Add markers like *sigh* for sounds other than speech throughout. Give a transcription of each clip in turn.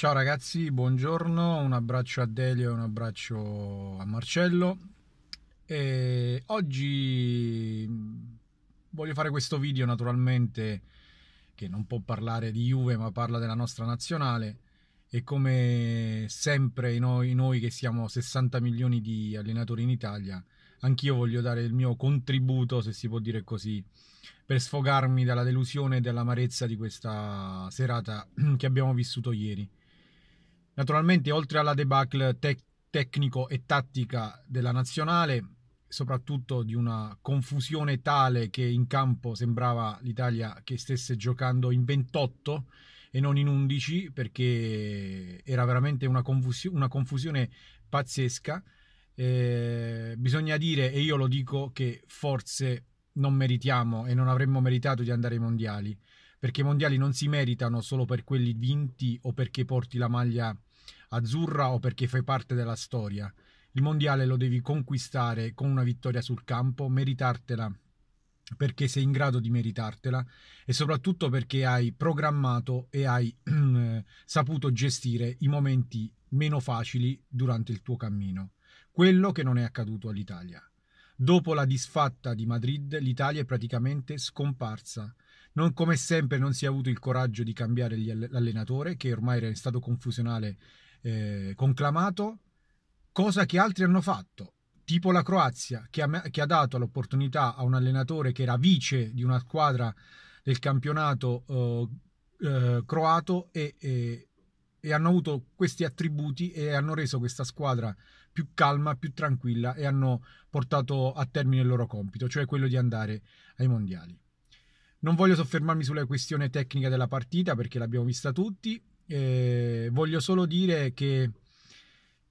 Ciao ragazzi, buongiorno, un abbraccio a Delio e un abbraccio a Marcello. E oggi mm, voglio fare questo video naturalmente che non può parlare di Juve ma parla della nostra nazionale e come sempre noi, noi che siamo 60 milioni di allenatori in Italia anch'io voglio dare il mio contributo se si può dire così per sfogarmi dalla delusione e dall'amarezza di questa serata *clears throat* che abbiamo vissuto ieri Naturalmente, oltre alla debacle tec- tecnico e tattica della nazionale, soprattutto di una confusione tale che in campo sembrava l'Italia che stesse giocando in 28 e non in 11 perché era veramente una, confus- una confusione pazzesca. Eh, bisogna dire, e io lo dico, che forse non meritiamo e non avremmo meritato di andare ai mondiali perché i mondiali non si meritano solo per quelli vinti o perché porti la maglia azzurra o perché fai parte della storia. Il mondiale lo devi conquistare con una vittoria sul campo, meritartela perché sei in grado di meritartela e soprattutto perché hai programmato e hai *clears throat* saputo gestire i momenti meno facili durante il tuo cammino. Quello che non è accaduto all'Italia. Dopo la disfatta di Madrid, l'Italia è praticamente scomparsa. Non come sempre non si è avuto il coraggio di cambiare l'allenatore, che ormai era in stato confusionale eh, conclamato, cosa che altri hanno fatto. Tipo la Croazia, che ha, che ha dato l'opportunità a un allenatore che era vice di una squadra del campionato eh, eh, croato e, e, e hanno avuto questi attributi e hanno reso questa squadra più calma, più tranquilla e hanno portato a termine il loro compito, cioè quello di andare ai mondiali. Non voglio soffermarmi sulla questione tecnica della partita perché l'abbiamo vista tutti, eh, voglio solo dire che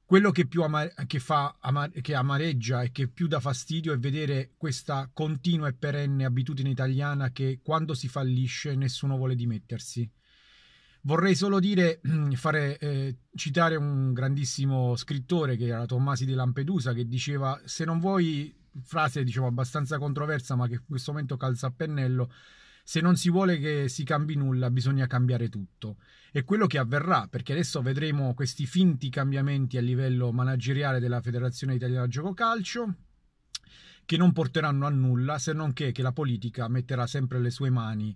quello che più ama- che fa ama- che amareggia e che più dà fastidio è vedere questa continua e perenne abitudine italiana che quando si fallisce nessuno vuole dimettersi. Vorrei solo dire, *clears throat* fare, eh, citare un grandissimo scrittore che era Tommasi di Lampedusa che diceva se non vuoi frase diciamo abbastanza controversa ma che in questo momento calza a pennello se non si vuole che si cambi nulla bisogna cambiare tutto e quello che avverrà perché adesso vedremo questi finti cambiamenti a livello manageriale della Federazione Italiana Gioco Calcio che non porteranno a nulla se non che, che la politica metterà sempre le sue mani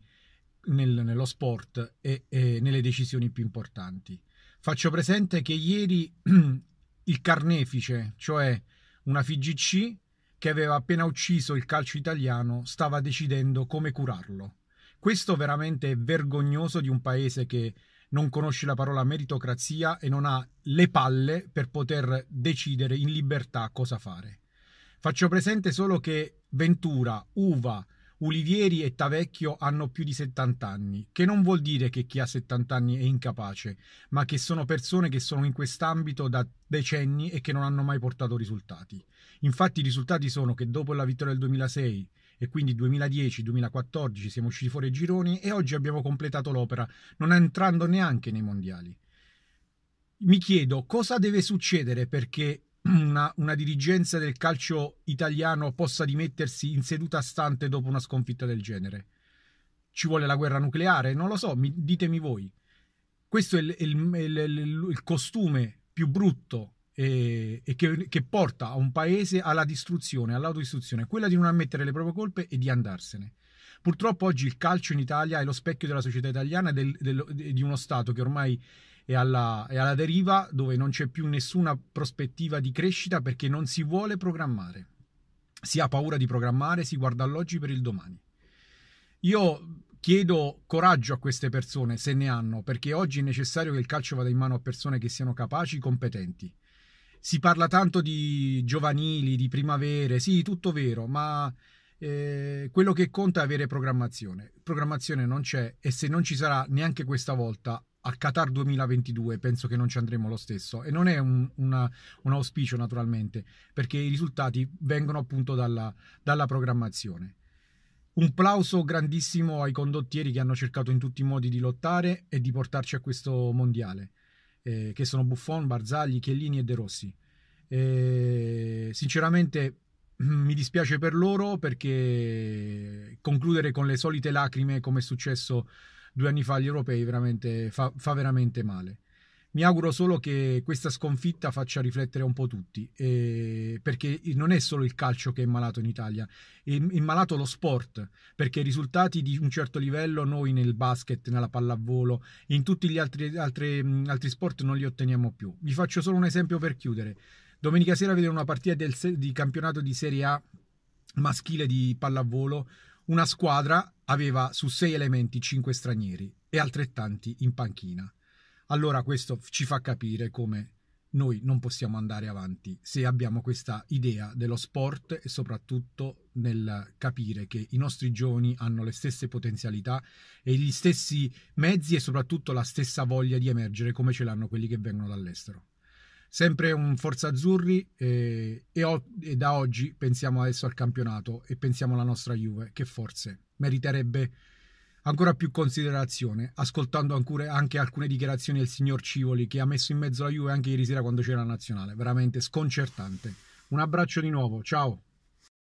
nel, nello sport e, e nelle decisioni più importanti. Faccio presente che ieri *clears throat* il carnefice, cioè una FIGC, che aveva appena ucciso il calcio italiano, stava decidendo come curarlo. Questo veramente è vergognoso di un paese che non conosce la parola meritocrazia e non ha le palle per poter decidere in libertà cosa fare. Faccio presente solo che Ventura, Uva, Ulivieri e Tavecchio hanno più di 70 anni, che non vuol dire che chi ha 70 anni è incapace, ma che sono persone che sono in quest'ambito da decenni e che non hanno mai portato risultati. Infatti i risultati sono che dopo la vittoria del 2006 e quindi 2010-2014 siamo usciti fuori ai gironi e oggi abbiamo completato l'opera, non entrando neanche nei mondiali. Mi chiedo cosa deve succedere perché una, una dirigenza del calcio italiano possa dimettersi in seduta stante dopo una sconfitta del genere? Ci vuole la guerra nucleare? Non lo so, mi, ditemi voi. Questo è il, il, il, il costume più brutto e, e che, che, porta a un paese alla distruzione, all'autodistruzione, quella di non ammettere le proprie colpe e di andarsene. Purtroppo oggi il calcio in Italia è lo specchio della società italiana e del, del, di uno Stato che ormai è alla, è alla deriva dove non c'è più nessuna prospettiva di crescita perché non si vuole programmare. Si ha paura di programmare, si guarda all'oggi per il domani. Io chiedo coraggio a queste persone se ne hanno, perché oggi è necessario che il calcio vada in mano a persone che siano capaci, competenti. Si parla tanto di giovanili, di primavere, sì, tutto vero, ma eh, quello che conta è avere programmazione. Programmazione non c'è e se non ci sarà neanche questa volta, a Qatar 2022 penso che non ci andremo lo stesso e non è un, una, un auspicio naturalmente perché i risultati vengono appunto dalla, dalla programmazione. Un plauso grandissimo ai condottieri che hanno cercato in tutti i modi di lottare e di portarci a questo mondiale, eh, che sono Buffon, Barzagli, Chiellini e De Rossi. Eh, sinceramente *clears throat* mi dispiace per loro perché concludere con le solite lacrime come è successo due anni fa agli europei veramente, fa, fa veramente male. Mi auguro solo che questa sconfitta faccia riflettere un po' tutti, eh, perché non è solo il calcio che è malato in Italia, è, è malato lo sport, perché i risultati di un certo livello noi nel basket, nella pallavolo, in tutti gli altri, altri, altri sport non li otteniamo più. Vi faccio solo un esempio per chiudere. Domenica sera vedremo una partita del, di campionato di Serie A maschile di pallavolo una squadra aveva su sei elementi cinque stranieri e altrettanti in panchina. Allora questo ci fa capire come noi non possiamo andare avanti se abbiamo questa idea dello sport e soprattutto nel capire che i nostri giovani hanno le stesse potenzialità e gli stessi mezzi e soprattutto la stessa voglia di emergere come ce l'hanno quelli che vengono dall'estero. Sempre un Forza Azzurri e, eh, e, o, e da oggi pensiamo adesso al campionato e pensiamo alla nostra Juve che forse meriterebbe ancora più considerazione, ascoltando anche alcune dichiarazioni del signor Civoli che ha messo in mezzo la Juve anche ieri sera quando c'era la nazionale. Veramente sconcertante. Un abbraccio di nuovo, ciao.